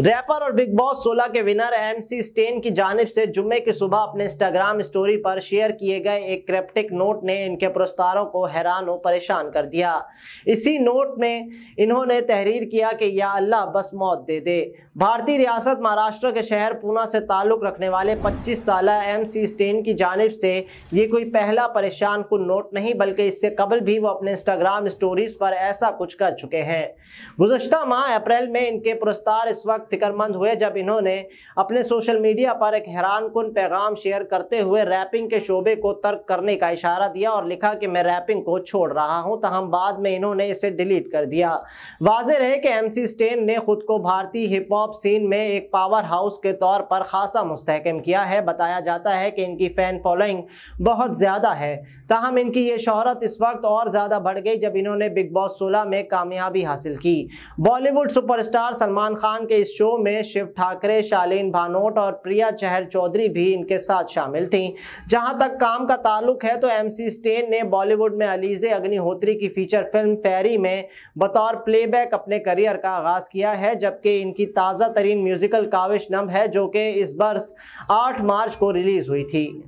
wrapper और big boss 16 के winner MC stand की जानब से जुम्मे की सुबह अपने इंस्टाग्राम स्टोरी पर शेयर किए गए एक क्रिप्टिक नोट ने इनके पुरस्कारों को हैरान और परेशान कर दिया इसी नोट में इन्होंने तहरीर किया कि या अल्लाह बस मौत दे दे भारतीय रियासत महाराष्ट्र के शहर पूना से ताल्लुक़ रखने वाले पच्चीस साल एम सी स्टेन की जानब से ये कोई पहला परेशान कुल नोट नहीं बल्कि इससे कबल भी वो अपने इंस्टाग्राम स्टोरीज़ पर ऐसा कुछ कर चुके हैं गुजशत माह अप्रैल में इनके पुरस्कार इस वक्त फिक्रमंद हुए जब इन्होंने अपने सोशल मीडिया पर एक हैरान कन पैगाम शेयर करते हुए रैपिंग के शोबे को तर्क करने का इशारा दिया और लिखा कि मैं रैपिंग को छोड़ रहा हूं तहम तो बाद में इन्होंने इसे डिलीट कर दिया वाज रहे कि एम स्टेन ने खुद को भारतीय हिप हॉप सीन में एक पावर हाउस के तौर पर खासा मुस्तकम किया है बताया जाता है कि इनकी फ़ैन फॉलोइंग बहुत ज़्यादा है तहम इनकी ये शहरत इस वक्त और ज़्यादा बढ़ गई जब इन्होंने बिग बॉस सोलह में कामयाबी हासिल की बॉलीवुड सुपरस्टार सलमान खान के इस शो में शिव ठाकरे शालीन भानोट और प्रिया चहर चौधरी भी इनके साथ शामिल थीं जहां तक काम का ताल्लुक है तो एमसी स्टेन ने बॉलीवुड में अलीजे अग्निहोत्री की फीचर फिल्म फेरी में बतौर प्लेबैक अपने करियर का आगाज़ किया है जबकि इनकी ताज़ा तरीन म्यूज़िकल काविश नम है जो कि इस वर्ष आठ मार्च को रिलीज़ हुई थी